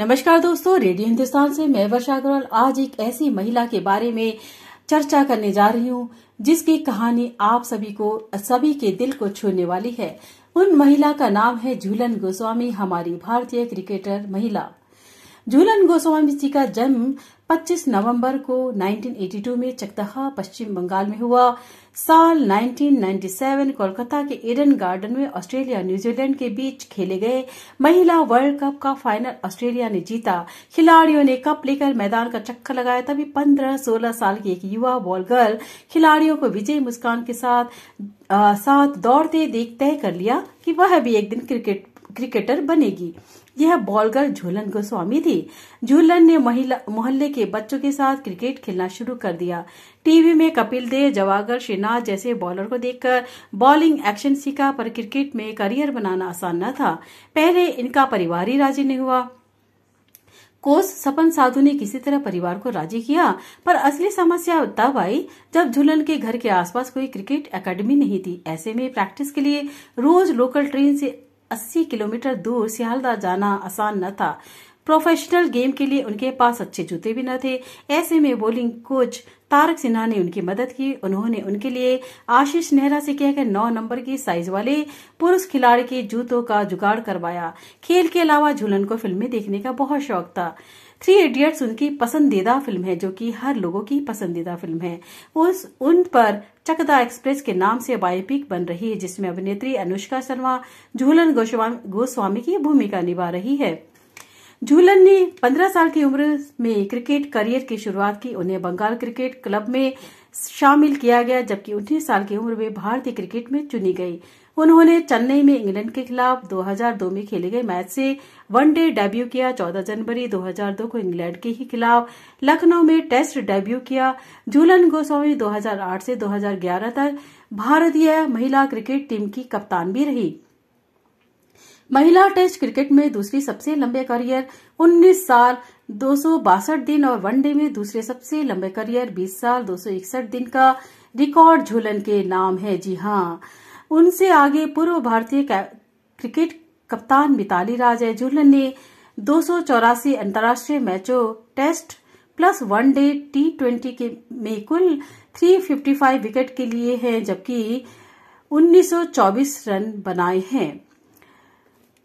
नमस्कार दोस्तों रेडियो हिंदुस्तान से मैं वर्षा अग्रवाल आज एक ऐसी महिला के बारे में चर्चा करने जा रही हूँ जिसकी कहानी आप सभी को सभी के दिल को छूने वाली है उन महिला का नाम है झूलन गोस्वामी हमारी भारतीय क्रिकेटर महिला झूलन गोस्वामी जी का जन्म 25 नवंबर को 1982 में चकदहा पश्चिम बंगाल में हुआ साल 1997 कोलकाता के एडन गार्डन में ऑस्ट्रेलिया न्यूजीलैंड के बीच खेले गए महिला वर्ल्ड कप का फाइनल ऑस्ट्रेलिया ने जीता खिलाड़ियों ने कप लेकर मैदान का चक्कर लगाया तभी 15-16 साल की एक युवा बॉल गर्ल खिलाड़ियों को विजय मुस्कान के साथ आ, साथ दौड़ते देख तय कर लिया कि वह भी एक दिन क्रिकेट क्रिकेटर बनेगी यह बॉल गर्ल झूलन गोस्वामी थी झूलन ने महिला मोहल्ले के बच्चों के साथ क्रिकेट खेलना शुरू कर दिया टीवी में कपिल देव जवागर श्रीनाथ जैसे बॉलर को देखकर बॉलिंग एक्शन सीखा पर क्रिकेट में करियर बनाना आसान न था पहले इनका परिवार ही राजी नहीं हुआ कोच सपन साधु ने किसी तरह परिवार को राजी किया पर असली समस्या तब आई जब झूलन के घर के आसपास कोई क्रिकेट एकेडमी नहीं थी ऐसे में प्रैक्टिस के लिए रोज लोकल ट्रेन से 80 किलोमीटर दूर सियालदा जाना आसान न था प्रोफेशनल गेम के लिए उनके पास अच्छे जूते भी न थे ऐसे में बोलिंग कोच तारक सिन्हा ने उनकी मदद की उन्होंने उनके लिए आशीष नेहरा से कहकर नौ नंबर की साइज वाले पुरुष खिलाड़ी के जूतों का जुगाड़ करवाया खेल के अलावा झूलन को फिल्में देखने का बहुत शौक था थ्री इडियट्स उनकी पसंदीदा फिल्म है जो कि हर लोगों की पसंदीदा फिल्म है उस उन पर चकदा एक्सप्रेस के नाम से बायोपिक बन रही है जिसमें अभिनेत्री अनुष्का शर्मा झूलन गोस्वामी की भूमिका निभा रही है झूलन ने 15 साल की उम्र में क्रिकेट करियर की शुरुआत की उन्हें बंगाल क्रिकेट क्लब में शामिल किया गया जबकि उन्नीस साल की उम्र में भारतीय क्रिकेट में चुनी गई उन्होंने चेन्नई में इंग्लैंड के खिलाफ 2002 में खेले गए मैच से वनडे डेब्यू किया 14 जनवरी 2002 को इंग्लैंड के ही खिलाफ लखनऊ में टेस्ट डेब्यू किया झूलन गोस्वामी 2008 से 2011 तक भारतीय महिला क्रिकेट टीम की कप्तान भी रही महिला टेस्ट क्रिकेट में दूसरी सबसे लंबे करियर 19 साल दो दिन और वनडे में दूसरे सबसे लंबे करियर 20 साल दो दिन का रिकॉर्ड झूलन के नाम है जी हाँ उनसे आगे पूर्व भारतीय क्रिकेट कप्तान मिताली राज झूलन ने दो अंतर्राष्ट्रीय मैचों test plus one day T twenty के में कुल 355 विकेट के लिए हैं जबकि 1924 रन बनाए हैं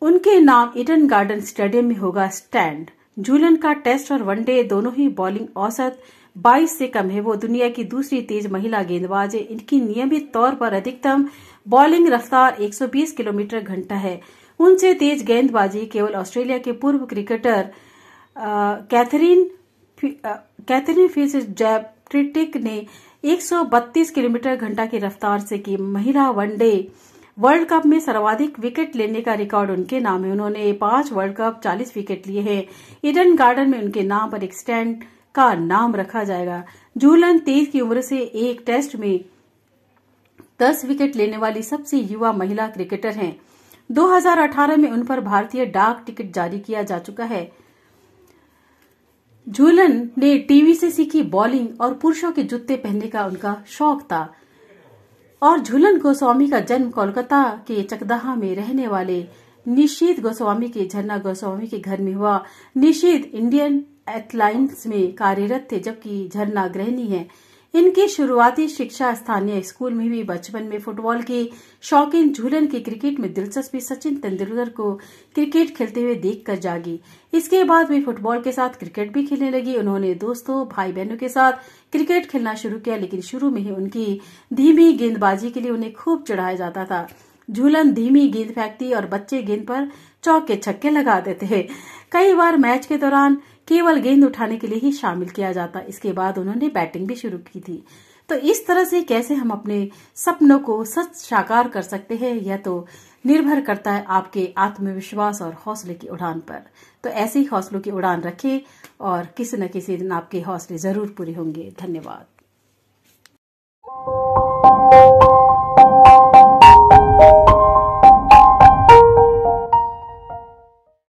उनके नाम इडन गार्डन स्टेडियम में होगा स्टैंड जूलन का टेस्ट और वनडे दोनों ही बॉलिंग औसत 22 से कम है वो दुनिया की दूसरी तेज महिला गेंदबाज है इनकी नियमित तौर पर अधिकतम बॉलिंग रफ्तार 120 किलोमीटर घंटा है उनसे तेज गेंदबाजी केवल ऑस्ट्रेलिया के पूर्व क्रिकेटर कैथरीन कैथरीन फिज जैप्रिटिक ने 132 किलोमीटर घंटा की रफ्तार से की महिला वनडे वर्ल्ड कप में सर्वाधिक विकेट लेने का रिकॉर्ड उनके नाम है उन्होंने पांच वर्ल्ड कप चालीस विकेट लिए हैं ईडन गार्डन में उनके नाम पर एक स्टैंड का नाम रखा जाएगा जूलन तेज की उम्र से एक टेस्ट में दस विकेट लेने वाली सबसे युवा महिला क्रिकेटर हैं 2018 में उन पर भारतीय डाक टिकट जारी किया जा चुका है झूलन ने टीवी से सीखी बॉलिंग और पुरुषों के जूते पहनने का उनका शौक था और झूलन गोस्वामी का जन्म कोलकाता के चकदहा में रहने वाले निशीत गोस्वामी के झरना गोस्वामी के घर में हुआ निशीत इंडियन एथलाइंस में कार्यरत थे जबकि झरना गृहणी है इनकी शुरुआती शिक्षा स्थानीय स्कूल में भी बचपन में फुटबॉल के शौकीन झूलन की क्रिकेट में दिलचस्पी सचिन तेंदुलकर को क्रिकेट खेलते हुए देखकर जागी इसके बाद वे फुटबॉल के साथ क्रिकेट भी खेलने लगी उन्होंने दोस्तों भाई बहनों के साथ क्रिकेट खेलना शुरू किया लेकिन शुरू में ही उनकी धीमी गेंदबाजी के लिए उन्हें खूब चढ़ाया जाता था झूलन धीमी गेंद फेंकती और बच्चे गेंद पर चौके छक्के लगा देते कई बार मैच के दौरान केवल गेंद उठाने के लिए ही शामिल किया जाता इसके बाद उन्होंने बैटिंग भी शुरू की थी तो इस तरह से कैसे हम अपने सपनों को सच साकार कर सकते हैं यह तो निर्भर करता है आपके आत्मविश्वास और हौसले की उड़ान पर तो ऐसे ही हौसलों की उड़ान रखें और किसी न किसी दिन आपके हौसले जरूर पूरे होंगे धन्यवाद